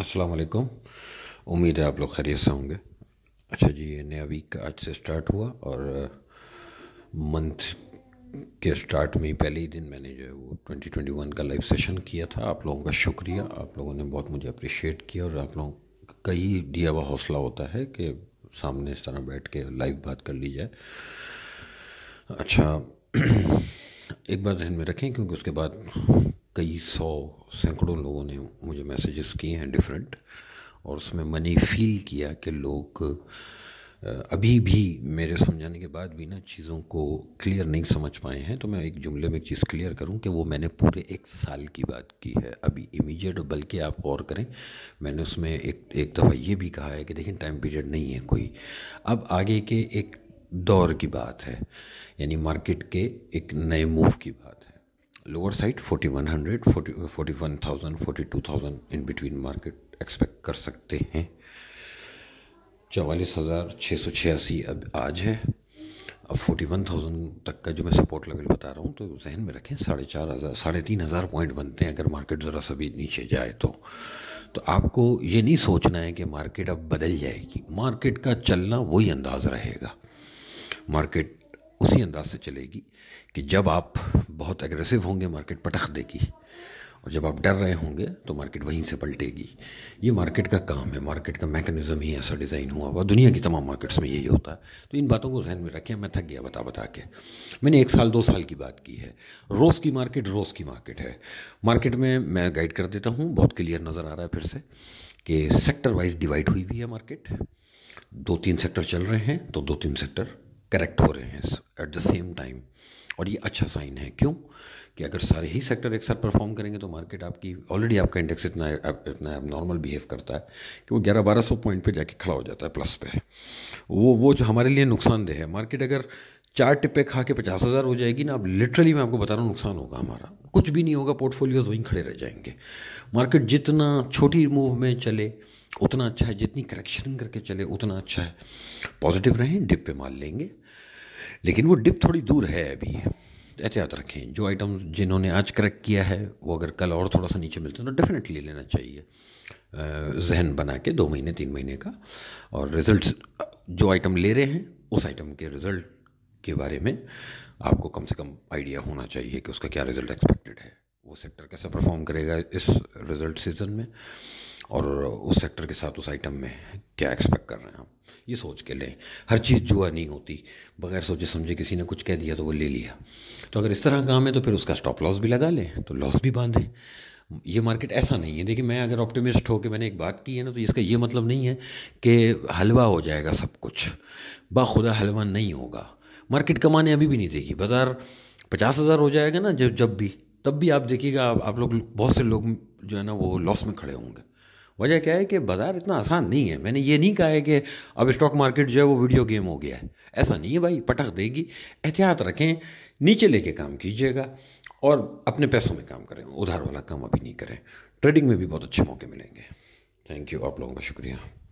अस्सलाम वालेकुम उम्मीद है आप लोग खैरियत से होंगे अच्छा जी ये नया वीक आज से स्टार्ट हुआ और मंथ uh, के स्टार्ट में ही पहले ही दिन मैंने जो है वो 2021 का लाइव सेशन किया था आप लोगों का शुक्रिया आप लोगों ने बहुत मुझे अप्रिशिएट किया और आप लोगों का ही दिया हुआ हौसला होता है कि सामने इस तरह बैठ के लाइव बात कर ली जाए अच्छा एक बार जहन में रखें क्योंकि उसके बाद कई सौ सैकड़ों लोगों ने मुझे मैसेजेस किए हैं डिफरेंट और उसमें मनी फील किया कि लोग अभी भी मेरे समझाने के बाद भी ना चीज़ों को क्लियर नहीं समझ पाए हैं तो मैं एक जुमले में एक चीज़ क्लियर करूं कि वो मैंने पूरे एक साल की बात की है अभी इमीडिएट बल्कि आप गौर करें मैंने उसमें एक एक दफ़ा ये भी कहा है कि देखिए टाइम पीरियड नहीं है कोई अब आगे के एक दौर की बात है यानी मार्केट के एक नए मूव की बात है lower side 4100, forty 41,000, 42,000 in between market expect कर सकते हैं चवालीस हज़ार छः सौ छियासी अब आज है अब फोर्टी वन थाउजेंड तक का जो मैं सपोर्ट लेवल बता रहा हूँ तो जहन में रखें साढ़े चार हज़ार साढ़े तीन हज़ार पॉइंट बनते हैं अगर मार्केट ज़रा सभी नीचे जाए तो तो आपको ये नहीं सोचना है कि मार्केट अब बदल जाएगी मार्केट का चलना वही अंदाज़ रहेगा मार्केट उसी अंदाज से चलेगी कि जब आप बहुत एग्रेसिव होंगे मार्केट पटख देगी और जब आप डर रहे होंगे तो मार्केट वहीं से पलटेगी ये मार्केट का काम है मार्केट का मैकेनिज़्म ही ऐसा डिज़ाइन हुआ हुआ दुनिया की तमाम मार्केट्स में यही होता है तो इन बातों को जहन में रखें मैं थक गया बता बता के मैंने एक साल दो साल की बात की है रोज़ की मार्केट रोज़ की मार्केट है मार्केट में मैं गाइड कर देता हूँ बहुत क्लियर नज़र आ रहा है फिर से कि सेक्टर वाइज डिवाइड हुई हुई है मार्केट दो तीन सेक्टर चल रहे हैं तो दो तीन सेक्टर करेक्ट हो रहे हैं एट द सेम टाइम और ये अच्छा साइन है क्यों कि अगर सारे ही सेक्टर एक साथ परफॉर्म करेंगे तो मार्केट आपकी ऑलरेडी आपका इंडेक्स इतना इतना नॉर्मल बिहेव करता है कि वो ग्यारह बारह सौ पॉइंट पर जाके खड़ा हो जाता है प्लस पे वो वो जो हमारे लिए नुकसानदेह है मार्केट अगर चार टिप्पे खा के पचास हज़ार हो जाएगी ना अब लिटरली मैं आपको बता रहा हूँ नुकसान होगा हमारा कुछ भी नहीं होगा पोर्टफोलियोज वहीं खड़े रह जाएंगे मार्केट जितना छोटी मूव में चले उतना अच्छा है जितनी करेक्शन करके चले उतना अच्छा है पॉजिटिव रहें डिप पे मान लेंगे लेकिन वो डिप थोड़ी दूर है अभी एहतियात रखें जो आइटम जिन्होंने आज करेक्ट किया है वो अगर कल और थोड़ा सा नीचे मिलते हैं तो डेफिनेटली लेना चाहिए जहन बना के दो महीने तीन महीने का और रिज़ल्ट जो आइटम ले रहे हैं उस आइटम के रिज़ल्ट के बारे में आपको कम से कम आइडिया होना चाहिए कि उसका क्या रिज़ल्ट एक्सपेक्टेड है वो सेक्टर कैसा परफॉर्म करेगा इस रिज़ल्ट सीज़न में और उस सेक्टर के साथ उस आइटम में क्या एक्सपेक्ट कर रहे हैं आप ये सोच के लें हर चीज़ जुआ नहीं होती बगैर सोचे समझे किसी ने कुछ कह दिया तो वो ले लिया तो अगर इस तरह काम है तो फिर उसका स्टॉप लॉस भी लगा लें तो लॉस भी बांधें ये मार्केट ऐसा नहीं है देखिए मैं अगर ऑप्टिमिस्ट हो के मैंने एक बात की है ना तो इसका ये मतलब नहीं है कि हलवा हो जाएगा सब कुछ बाखुदा हलवा नहीं होगा मार्केट कमाने अभी भी नहीं देगी बाज़ार पचास हज़ार हो जाएगा ना जब जब भी तब भी आप देखिएगा आप, आप लोग बहुत से लोग जो है ना वो लॉस में खड़े होंगे वजह क्या है कि बाज़ार इतना आसान नहीं है मैंने ये नहीं कहा है कि अब स्टॉक मार्केट जो है वो वीडियो गेम हो गया है ऐसा नहीं है भाई पटक देगी एहतियात रखें नीचे लेके काम कीजिएगा और अपने पैसों में काम करें उधार वाला काम अभी नहीं करें ट्रेडिंग में भी बहुत अच्छे मौके मिलेंगे थैंक यू आप लोगों का शुक्रिया